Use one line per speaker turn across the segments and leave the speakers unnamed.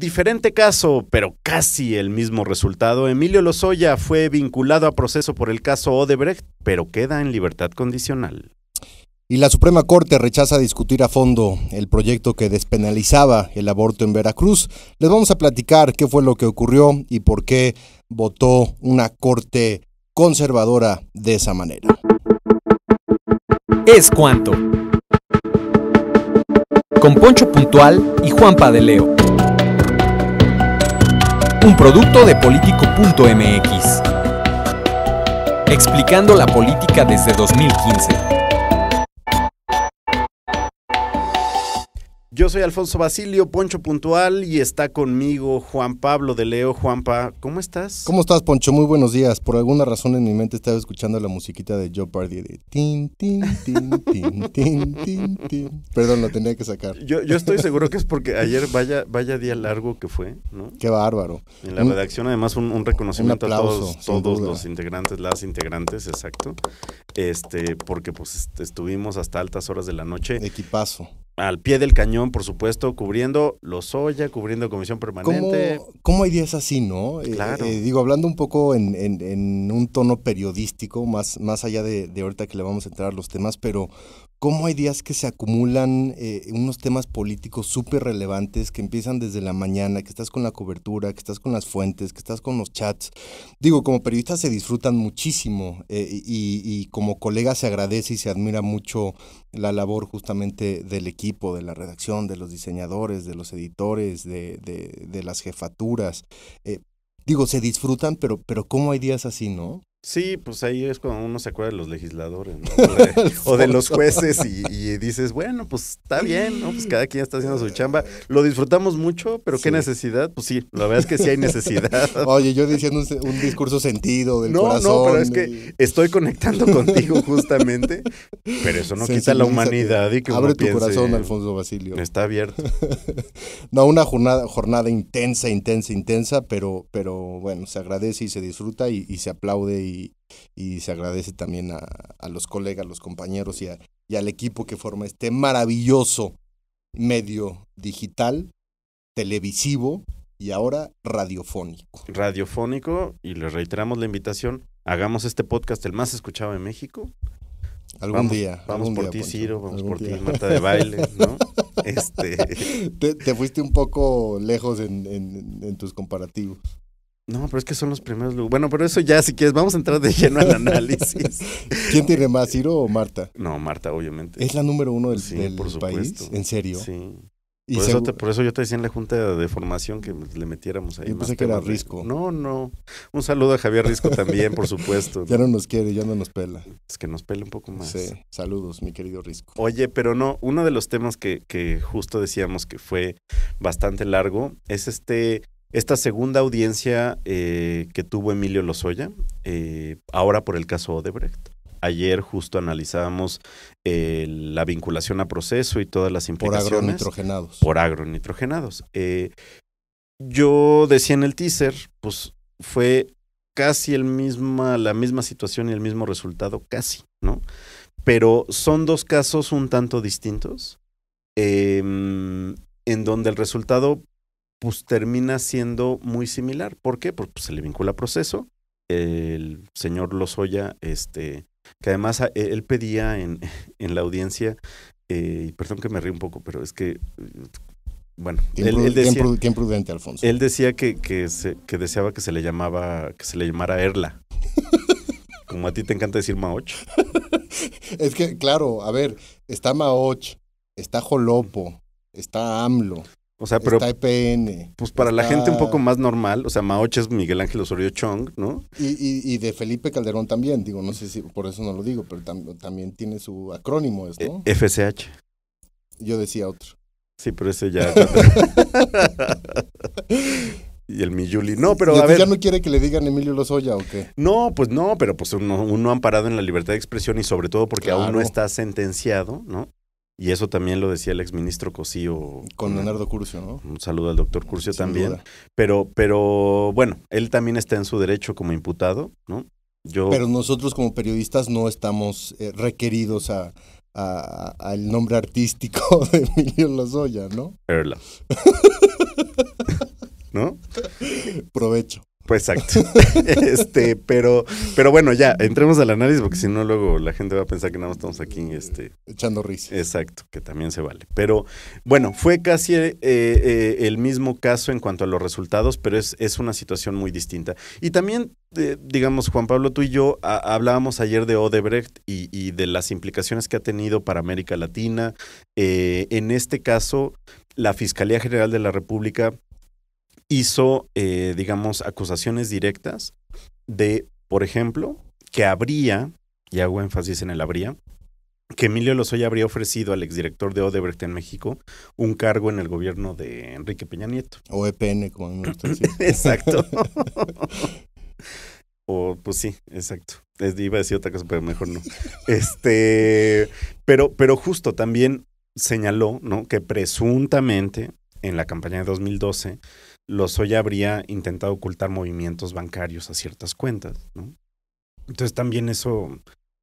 Diferente caso, pero casi el mismo resultado. Emilio Lozoya fue vinculado a proceso por el caso Odebrecht, pero queda en libertad condicional.
Y la Suprema Corte rechaza discutir a fondo el proyecto que despenalizaba el aborto en Veracruz. Les vamos a platicar qué fue lo que ocurrió y por qué votó una Corte conservadora de esa manera. Es cuanto. Con Poncho Puntual y Juan Padeleo un producto de politico.mx, explicando la política desde 2015.
Yo soy Alfonso Basilio, Poncho Puntual, y está conmigo Juan Pablo de Leo. Juanpa, ¿cómo estás?
¿Cómo estás, Poncho? Muy buenos días. Por alguna razón en mi mente estaba escuchando la musiquita de Joe Party de tin, tin, tin, tin, tin, tin, tin. Perdón, lo tenía que sacar. Yo, yo estoy seguro que
es porque ayer vaya, vaya día largo que fue, ¿no? Qué bárbaro. En la redacción, además, un, reconocimiento a todos, todos los integrantes, las integrantes, exacto. Este, porque pues estuvimos hasta altas horas de la noche. Equipazo al pie del cañón, por supuesto, cubriendo los Lozoya, cubriendo Comisión
Permanente. ¿Cómo, hay días así, no? Eh, claro. Eh, digo, hablando un poco en, un tono periodístico, más, más allá de, de ahorita que le vamos a entrar los temas, pero cómo hay días que se acumulan eh, unos temas políticos súper relevantes que empiezan desde la mañana, que estás con la cobertura, que estás con las fuentes, que estás con los chats. Digo, como periodistas se disfrutan muchísimo eh, y, como colega se agradece y se admira mucho la labor justamente del equipo, de la redacción, de los diseñadores, de los editores, de, las jefaturas. Eh, digo, se disfrutan, pero, pero ¿cómo hay días así, no?
Sí, pues ahí es cuando uno se acuerda de los legisladores o, de, los jueces y, dices, bueno, pues está bien, ¿no? Pues cada quien está haciendo su chamba. Lo disfrutamos mucho, pero ¿qué necesidad? Pues sí, la verdad es que sí hay necesidad.
Oye, yo diciendo un, discurso sentido del corazón. No, no, pero es que eh. estoy conectando contigo justamente, pero eso no quita la humanidad y Abre tu corazón, Alfonso Basilio. Está abierto. no, una jornada, jornada intensa, intensa, intensa, pero, pero bueno, se agradece y se disfruta y, y se aplaude y, se agradece también a, los colegas, los compañeros y, al equipo que forma este maravilloso medio digital, televisivo y ahora radiofónico. Radiofónico
y le reiteramos la invitación, hagamos este podcast el más escuchado en México. Algún día. Vamos por ti, Ciro, vamos por ti, Marta de Baile, ¿no? Este.
Te, fuiste un poco lejos en, tus comparativos.
No, pero es que son los primeros lugares. Bueno, pero eso ya, si quieres, vamos a entrar de lleno al análisis. ¿Quién tiene
más, Ciro o Marta? No, Marta, obviamente. Es la número uno del, sí, país. ¿En serio? Sí. ¿Y por, eso
por, eso yo te decía en la junta de formación que le metiéramos ahí. Yo pensé que era Risco. No, no. Un saludo a Javier Risco también, por supuesto. ya no
nos quiere, ya no nos pela. Es que nos pela un poco más. Sí, saludos, mi querido Risco.
Oye, pero no, uno de los temas que, que justo decíamos que fue bastante largo es este esta segunda audiencia eh, que tuvo Emilio Lozoya, eh, ahora por el caso Odebrecht. Ayer justo analizábamos eh, la vinculación a proceso y todas las implicaciones. Por agronitrogenados. Por agronitrogenados. yo decía en el teaser, pues fue casi el misma, la misma situación y el mismo resultado, casi, ¿no? Pero son dos casos un tanto distintos, em, en donde el resultado pues termina siendo muy similar. ¿Por qué? Porque pues, se le vincula proceso. El señor Lozoya, este, que además ah, e-, él pedía en, la audiencia, eh, perdón que me río un poco, pero es que eh, bueno, él, Alfonso. Él decía que, que, que, deseaba que se le llamaba, que se le llamara Erla. Como a ti te encanta decir Maoch.
es que, claro, a ver, está Maoch, está Jolopo, está AMLO, o sea, pero. Está e Pues para la gente un poco más
normal, o sea, Maoche es Miguel Ángel Osorio Chong, ¿no?
Y, y, de Felipe Calderón también, digo, no sé si por eso no lo digo, pero también tiene su acrónimo, e, ¿no?
FCH.
Yo decía otro. Sí, pero ese ya.
y el Miyuli. No, pero a ver. ¿Ya no
quiere que le digan Emilio Lozoya o qué?
No, pues no, pero pues uno, uno amparado en la libertad de expresión y sobre todo porque aún no está sentenciado, ¿no? Y eso también lo decía el exministro Cosío. Con Leonardo Curcio, ¿no? Un saludo al doctor Curcio también. Pero, pero bueno, él también está en su derecho como imputado, ¿no? Yo... Pero
nosotros como periodistas no estamos eh, requeridos a, al nombre artístico de Emilio Lozoya, ¿no? Erla.
¿No? Provecho. Pues, exacto. este, pero, pero bueno, ya, entremos al análisis, porque si no, luego la gente va a pensar que nada más estamos aquí este, echando risa. Exacto, que también se vale. Pero bueno, fue casi eh, eh, el mismo caso en cuanto a los resultados, pero es, es una situación muy distinta. Y también, eh, digamos, Juan Pablo, tú y yo hablábamos ayer de Odebrecht y, y, de las implicaciones que ha tenido para América Latina. en este caso, la Fiscalía General de la República hizo, eh, digamos, acusaciones directas de, por ejemplo, que habría, y hago énfasis en el habría, que Emilio Lozoya habría ofrecido al exdirector de Odebrecht en México un cargo en el gobierno de Enrique Peña Nieto. O EPN, como exacto. o, pues sí, exacto. Iba a decir otra cosa, pero mejor no. Este, pero, pero justo también señaló, ¿no? Que presuntamente en la campaña de 2012 Lozoya habría intentado ocultar movimientos bancarios a ciertas cuentas, ¿no? Entonces también eso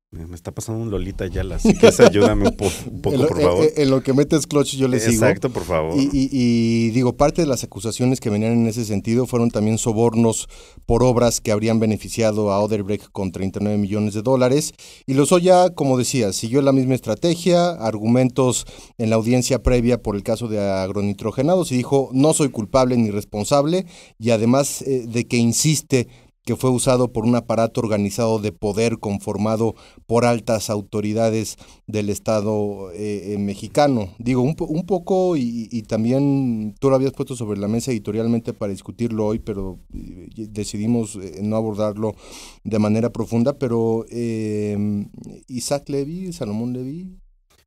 me está pasando un Lolita Yala, así que ayúdame un, poco, por favor.
En, lo que metes clutch yo le sigo. Exacto, por favor. Y, digo, parte de las acusaciones que venían en ese sentido fueron también sobornos por obras que habrían beneficiado a Oderbrecht con 39 millones de dólares. Y soy ya como decía, siguió la misma estrategia, argumentos en la audiencia previa por el caso de agronitrogenados y dijo, no soy culpable ni responsable y además eh, de que insiste que fue usado por un aparato organizado de poder conformado por altas autoridades del Estado eh, eh, mexicano. Digo, un, poco, y, también tú lo habías puesto sobre la mesa editorialmente para discutirlo hoy, pero eh, decidimos no abordarlo de manera profunda, pero em, Isaac Levy, Salomón Levy.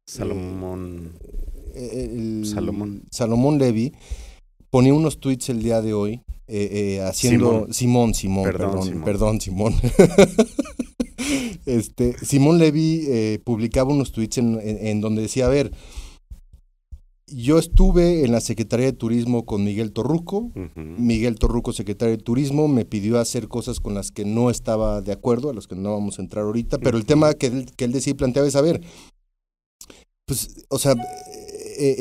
Salomón. Salomón. Salomón Levy ponía unos tweets el día de hoy eh, eh, haciendo Simón, Simón, perdón, perdón, Simón. Simón. este, Simón Levy eh, publicaba unos tweets en, donde decía, a ver, yo estuve en la Secretaría de Turismo con Miguel Torruco, Miguel Torruco, secretario de Turismo, me pidió hacer cosas con las que no estaba de acuerdo, a las que no vamos a entrar ahorita, pero el tema que él, que él decía y planteaba es, a ver, pues, o sea, eh,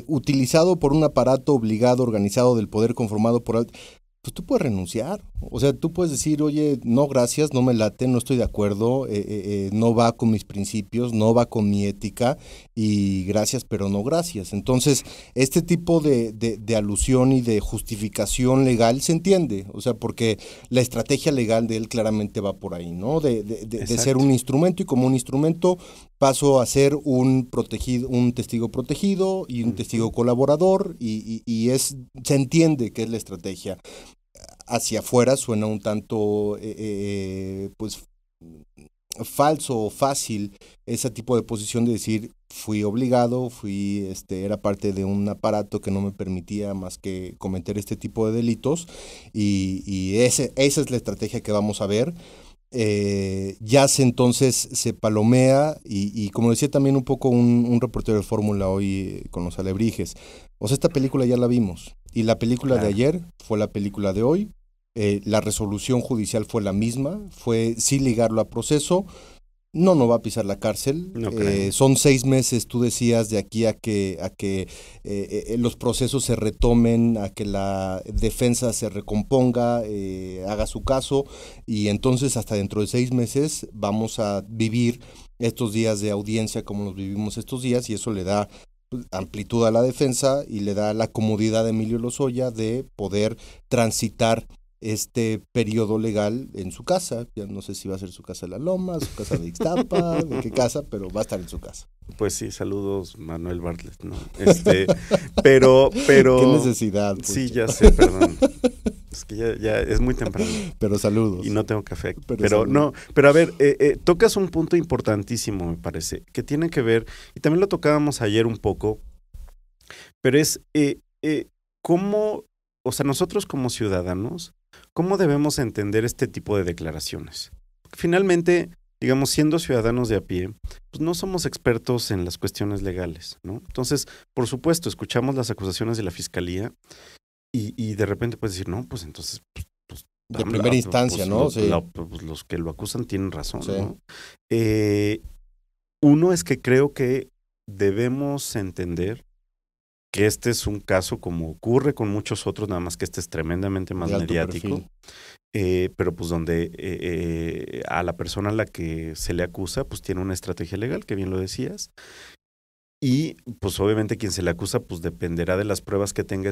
eh, utilizado por un aparato obligado, organizado del poder conformado por... Pues tú puedes renunciar. O sea, tú puedes decir, oye, no, gracias, no me late, no estoy de acuerdo, eh, eh, eh, no va con mis principios, no va con mi ética, y gracias, pero no gracias. Entonces, este tipo de, de, alusión y de justificación legal se entiende, o sea, porque la estrategia legal de él claramente va por ahí, ¿no? De, de ser un instrumento y como un instrumento paso a ser un protegido, un testigo protegido y un testigo colaborador, y, y, y es, se entiende que es la estrategia hacia afuera suena un tanto eh, eh, pues falso o fácil ese tipo de posición de decir fui obligado, fui este era parte de un aparato que no me permitía más que cometer este tipo de delitos y, ese, esa es la estrategia que vamos a ver. Eh, ya se entonces se palomea y, como decía también un poco un, un reportero de fórmula hoy con los alebrijes, o sea, esta película ya la vimos, y la película de ayer fue la película de hoy. Eh, la resolución judicial fue la misma, fue sí ligarlo a proceso. No, no va a pisar la cárcel. Eh, son seis meses, tú decías, de aquí a que, a que eh, los procesos se retomen, a que la defensa se recomponga, haga su caso, y entonces hasta dentro de seis meses vamos a vivir estos días de audiencia como los vivimos estos días y eso le da pues, amplitud a la defensa y le da la comodidad a Emilio Lozoya de poder transitar este periodo legal en su casa. Ya no sé si va a ser su casa de la Loma, su casa de Ixtapa, de qué casa, pero va a estar en su casa. Pues sí, saludos
Manuel Bartlett, ¿no? Este, pero, pero. Qué necesidad. Pues, sí, ya sé, perdón. Pues, que ya, es muy temprano. pero saludos. Y no tengo café. Pero, no, pero a ver, eh, eh, tocas un punto importantísimo, me parece, que tiene que ver, y también lo tocábamos ayer un poco, pero es eh, cómo, o sea, nosotros como ciudadanos, cómo debemos entender este tipo de declaraciones. finalmente, digamos, siendo ciudadanos de a pie, pues, no somos expertos en las cuestiones legales, ¿no? Entonces, por supuesto, escuchamos las acusaciones de la fiscalía y, y de repente puedes decir, no, pues entonces pues, pues de primera pues, instancia, pues, ¿no? Los, que lo acusan tienen razón, ¿no? Eh, uno es que creo que debemos entender que este es un caso como ocurre con muchos otros, nada más que este es tremendamente más mediático, eh, pero pues donde eh, a la persona a la que se le acusa, pues tiene una estrategia legal, que bien lo decías, y pues obviamente quien se le acusa, pues dependerá de las pruebas que tenga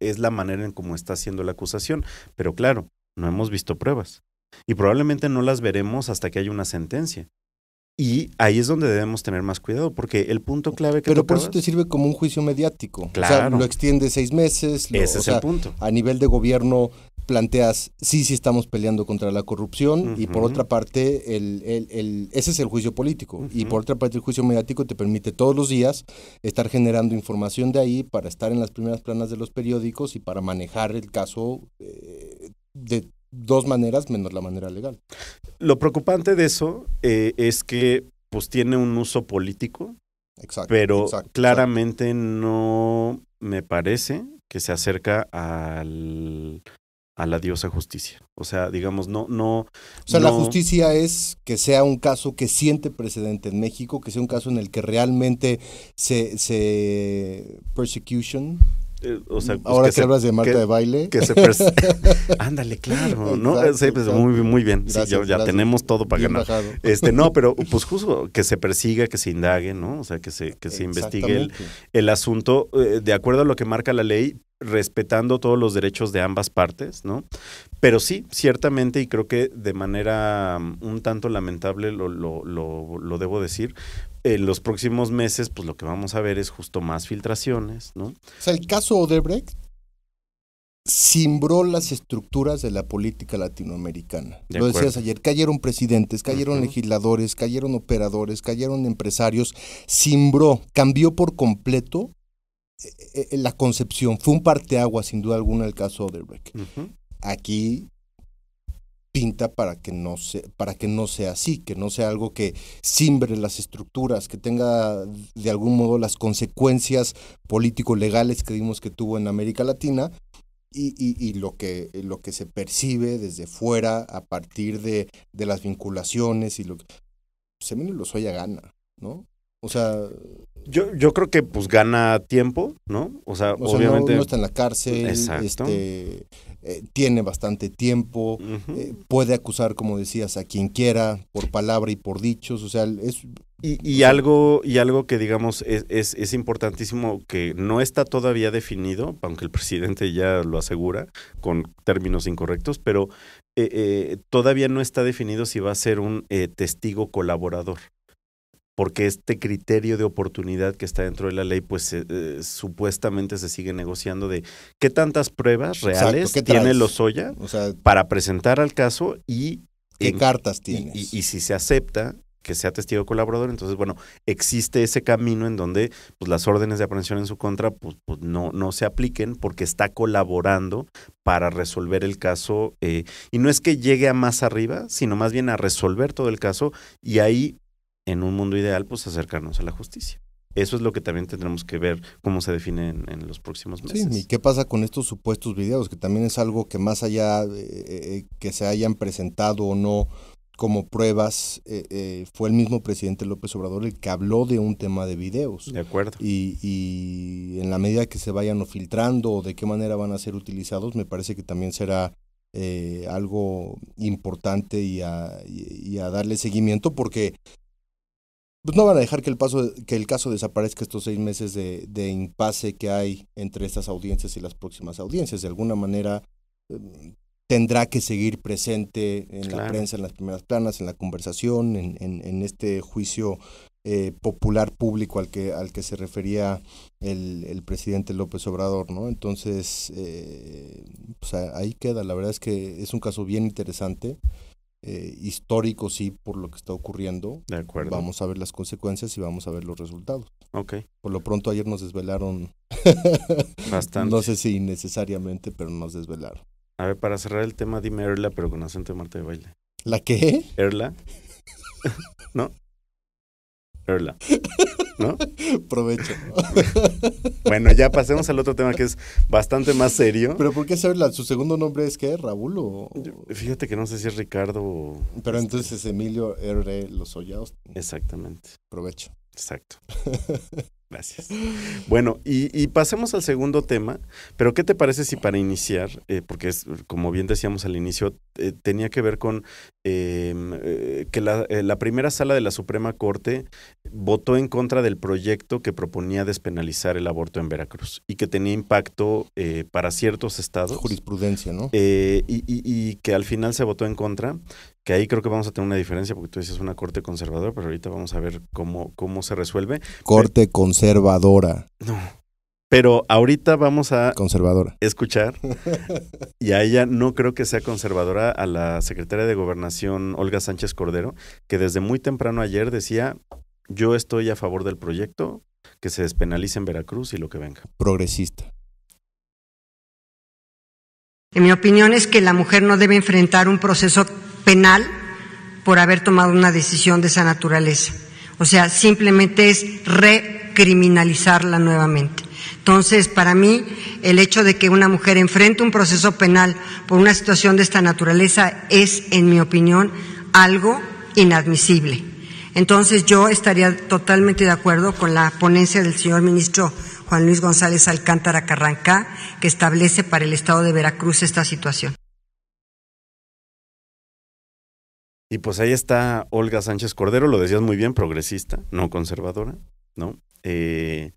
es la manera en cómo está haciendo la acusación. Pero claro, no hemos visto pruebas. Y probablemente no las veremos hasta que haya una sentencia. Y ahí es donde debemos tener más cuidado,
porque el punto clave que... Pero por eso te sirve como un juicio mediático. Claro. O sea, lo extiende seis meses. Ese el punto. A nivel de gobierno planteas, sí, sí estamos peleando contra la corrupción, y por otra parte, el, ese es el juicio político, y por otra parte, el juicio mediático te permite todos los días estar generando información de ahí para estar en las primeras planas de los periódicos y para manejar el caso eh, de dos maneras menos la manera legal. Lo preocupante de eso eh, es que pues tiene un uso político, exacto, pero
claramente no me parece que se acerca al a la diosa justicia. O sea, digamos, no, no. O sea, la justicia
es que sea un caso que siente precedente en México, que sea un caso en el que realmente se, persecution. Eh, o sea, pues Ahora que, hablas de Marta de baile. Que se Ándale, claro, ¿no? Eh, sí, pues, muy, muy bien. ya, ya tenemos todo para ganar.
Este, no, pero pues justo que se persiga, que se indague, ¿no? O sea, que se, que se investigue el, asunto eh, de acuerdo a lo que marca la ley, respetando todos los derechos de ambas partes, ¿no? Pero sí, ciertamente, y creo que de manera mm, un tanto lamentable lo, debo decir, en los próximos meses, pues lo que vamos a ver es justo más filtraciones, ¿no? O
sea, el caso Odebrecht cimbró las estructuras de la política latinoamericana. lo decías ayer, cayeron presidentes, cayeron legisladores, cayeron operadores, cayeron empresarios, cimbró, cambió por completo eh, eh, la concepción. Fue un agua sin duda alguna, el caso Oderbeck. Aquí pinta para que no para que no sea así, que no sea algo que simbre las estructuras, que tenga de algún modo las consecuencias político-legales que vimos que tuvo en América Latina y, lo, que, lo que se percibe desde fuera a partir de, las vinculaciones y lo que... Semino a gana, ¿no? O sea, yo, yo creo que pues gana tiempo,
¿no? O sea, obviamente. no, está en la cárcel, este,
eh, tiene bastante tiempo, eh, puede acusar, como decías, a quien quiera, por palabra y por dichos. O sea, es. Y,
algo, y algo que digamos es, es, es, importantísimo que no está todavía definido, aunque el presidente ya lo asegura con términos incorrectos, pero eh, todavía no está definido si va a ser un testigo colaborador porque este criterio de oportunidad que está dentro de la ley, pues eh, eh, supuestamente se sigue negociando de qué tantas pruebas reales tiene Lozoya o para presentar al caso y... ¿Qué cartas tiene y, si se acepta que sea testigo colaborador, entonces, bueno, existe ese camino en donde pues, las órdenes de aprehensión en su contra pues, pues, no, no se apliquen porque está colaborando para resolver el caso. Eh, y no es que llegue a más arriba, sino más bien a resolver todo el caso. Y ahí en un mundo ideal, pues acercarnos a la justicia. Eso es lo que también tendremos que ver cómo se define en, los próximos meses. Sí,
y qué pasa con estos supuestos videos, que también es algo que más allá eh, eh, que se hayan presentado o no como pruebas, eh, fue el mismo presidente López Obrador el que habló de un tema de videos. De acuerdo. Y, y en la medida que se vayan filtrando o de qué manera van a ser utilizados, me parece que también será algo importante y a, y a, darle seguimiento porque pues no van a dejar que el, que el caso desaparezca estos seis meses de, de impasse que hay entre estas audiencias y las próximas audiencias. De alguna manera em, tendrá que seguir presente en la prensa, en las primeras planas, en la conversación, en, este juicio eh, popular público al que, al que se refería el, presidente López Obrador, ¿no? Entonces, eh, pues, ahí queda. La verdad es que es un caso bien interesante eh, histórico, sí, por lo que está ocurriendo. De acuerdo. Vamos a ver las consecuencias y vamos a ver los resultados. Ok. Por lo pronto ayer nos desvelaron. Bastante. No sé si necesariamente, pero nos desvelaron.
A ver, para cerrar el tema, dime Erla, pero con acento de Marta de Baile.
¿La qué?
Erla. ¿No? Erla. ¿no? Provecho. bueno, ya pasemos al otro tema que es bastante más serio. ¿Pero
por qué saber su segundo nombre es qué? ¿Raúl o...? Fíjate que no sé si es Ricardo o... Pero entonces es Emilio R. Lozoya. Exactamente. Provecho. Exacto.
Gracias. Bueno, y, pasemos al segundo tema, pero ¿qué te parece si para iniciar, eh, porque es, como bien decíamos al inicio, eh, tenía que ver con em, eh, que la, primera sala de la Suprema Corte votó en contra del proyecto que proponía despenalizar el aborto en Veracruz y que tenía impacto para ciertos estados.
Jurisprudencia, ¿no? Y, y que
al final se votó en contra que ahí creo que vamos a tener una diferencia porque tú dices una corte conservadora, pero ahorita vamos a ver cómo, cómo se resuelve.
Corte conservadora. No.
Pero ahorita vamos a
conservadora.
escuchar, y a ella no creo que sea conservadora, a la secretaria de Gobernación, Olga Sánchez Cordero, que desde muy temprano ayer decía, yo estoy a favor del proyecto, que se despenalice en Veracruz y lo que venga.
Progresista.
En mi opinión es que la mujer no debe enfrentar un proceso penal por haber tomado una decisión de esa naturaleza. O sea, simplemente es recriminalizarla nuevamente. Entonces, para mí, el hecho de que una mujer enfrente un proceso penal por una situación de esta naturaleza es, en mi opinión, algo inadmisible. Entonces, yo estaría totalmente de acuerdo con la ponencia del señor ministro Juan Luis González Alcántara Carrancá, que establece
para el Estado de Veracruz esta situación.
Y pues ahí está Olga Sánchez Cordero, lo decías muy bien, progresista, no conservadora, ¿no? Eh,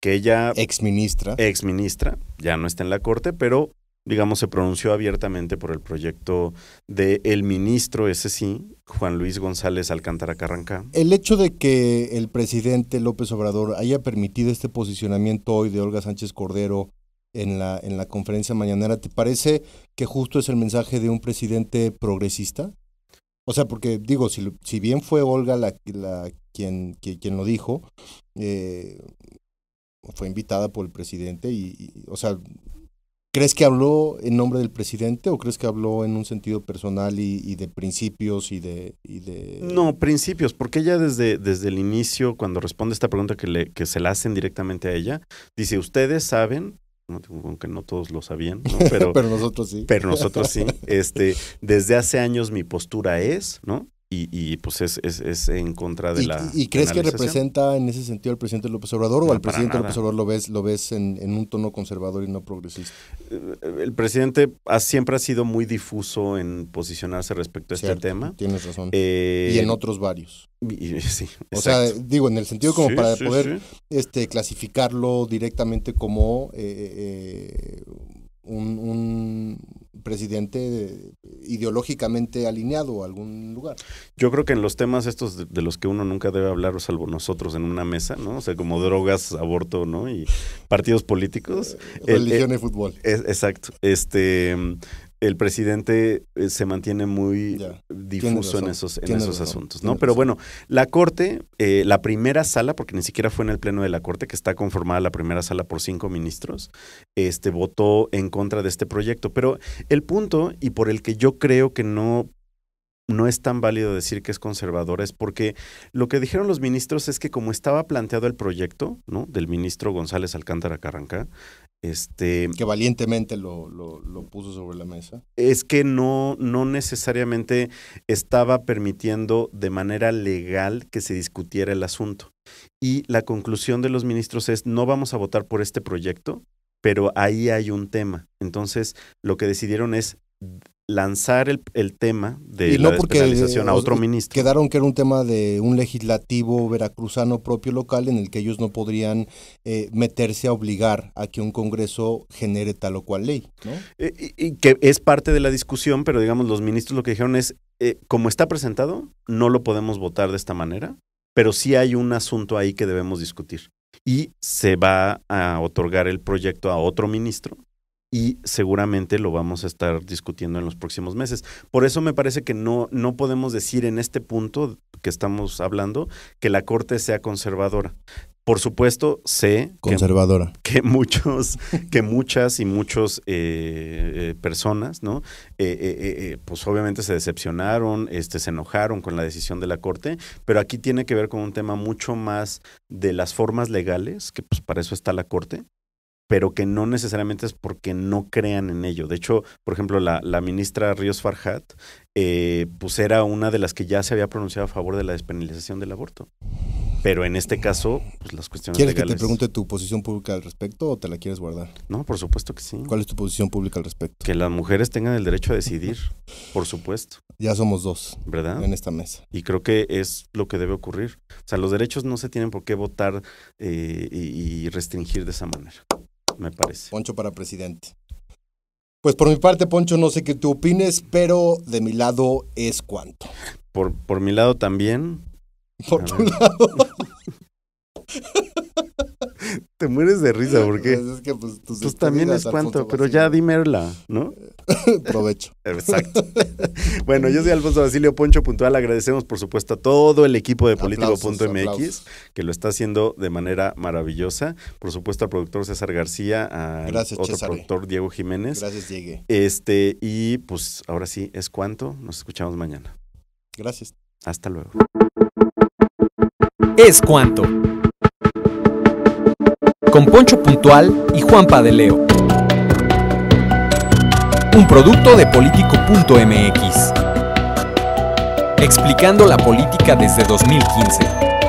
que ella... Exministra. Exministra, ya no está en la corte, pero digamos, se pronunció abiertamente por el proyecto de el ministro, ese sí, Juan Luis González Alcántara Carranca.
El hecho de que el presidente López Obrador haya permitido este posicionamiento hoy de Olga Sánchez Cordero en la, en la conferencia mañanera, ¿te parece que justo es el mensaje de un presidente progresista? O sea, porque digo, si, si bien fue Olga la, la quien, lo dijo, eh, fue invitada por el presidente y, o sea, ¿crees que habló en nombre del presidente o crees que habló en un sentido personal y, de principios y de, de...
No, principios, porque ella desde, desde el inicio, cuando responde esta pregunta que, le, que se la hacen directamente a ella, dice, ustedes saben aunque no todos lo sabían, pero, pero nosotros sí. Pero nosotros sí. Este, desde hace años mi postura es, ¿no? y, pues es, es, en contra de la. ¿Y crees que representa
en ese sentido al presidente López Obrador o al presidente López Obrador lo ves, lo ves en, un tono conservador y no progresista? Eh,
el presidente siempre ha sido muy difuso en posicionarse respecto a este tema.
Tienes razón. Eh, y en otros varios. sí, o sea, digo, en el sentido como para poder este clasificarlo directamente como eh, un, un presidente ideológicamente alineado a algún lugar.
Yo creo que en los temas estos de, los que uno nunca debe hablar, salvo nosotros en una mesa, ¿no? O sea, como drogas, aborto, ¿no? Y partidos políticos. Eh, religión eh, y fútbol. Eh, exacto. Este el presidente eh, se mantiene muy difuso en esos, esos asuntos, ¿no? Pero bueno, la Corte, eh, la primera sala, porque ni siquiera fue en el Pleno de la Corte, que está conformada la primera sala por cinco ministros, este, votó en contra de este proyecto. Pero el punto, y por el que yo creo que no no es tan válido decir que es conservador, es porque lo que dijeron los ministros es que como estaba planteado el proyecto, ¿no? Del ministro González Alcántara Carranca, este, que valientemente
lo, puso sobre la mesa.
Es que no, no necesariamente estaba permitiendo de manera legal que se discutiera el asunto. Y la conclusión de los ministros es, no vamos a votar por este proyecto, pero ahí hay un tema. Entonces, lo que decidieron es, lanzar el, tema de la a otro ministro.
Quedaron que era un tema de un legislativo veracruzano propio local en el que ellos no podrían eh, meterse a obligar a que un Congreso genere tal o cual ley. Eh, y, que es parte de la discusión, pero digamos, los ministros lo que dijeron es, eh, como
está presentado, no lo podemos votar de esta manera, pero sí hay un asunto ahí que debemos discutir. Y se va a otorgar el proyecto a otro ministro y seguramente lo vamos a estar discutiendo en los próximos meses. Por eso me parece que no, no podemos decir en este punto que estamos hablando que la Corte sea conservadora. Por supuesto, sé
conservadora.
Que, muchos, que muchas y muchos eh, eh, personas, ¿no? Eh, pues obviamente se decepcionaron, este, se enojaron con la decisión de la corte, pero aquí tiene que ver con un tema mucho más de las formas legales, que pues para eso está la corte, pero que no necesariamente es porque no crean en ello. De hecho, por ejemplo, la, ministra Ríos Farhat, eh, pues era una de las que ya se había pronunciado a favor de la despenalización del aborto. Pero en este caso, pues,
las cuestiones ¿Quieres que te pregunte tu posición pública al respecto o te la quieres guardar? No, por supuesto que sí. ¿Cuál es tu posición pública al respecto?
Que las mujeres tengan el derecho a decidir, por supuesto. Ya somos dos. ¿Verdad? En esta mesa. Y creo que es lo que debe ocurrir. O sea, los derechos no se tienen por qué votar
eh, y restringir de esa manera me parece. Poncho para presidente. Pues por mi parte, Poncho, no sé qué tú opines, pero de mi lado es cuanto.
Por, por mi lado también. Por tu
lado.
Te mueres de risa, ¿por qué? Pues, es que, pues, pues también es cuanto, pero ya dime la, ¿no? Provecho. Exacto. bueno, yo soy Alfonso Basilio Poncho Puntual. Agradecemos, por supuesto, a todo el equipo de Político.mx que lo está haciendo de manera maravillosa. Por supuesto, al productor César García, a otro productor Diego Jiménez.
Gracias, Diego.
Este, y pues ahora sí, es cuanto. Nos escuchamos mañana.
Gracias. Hasta luego. Es cuanto con Poncho Puntual y Juan Padeleo. Un producto de político.mx. Explicando la política desde 2015.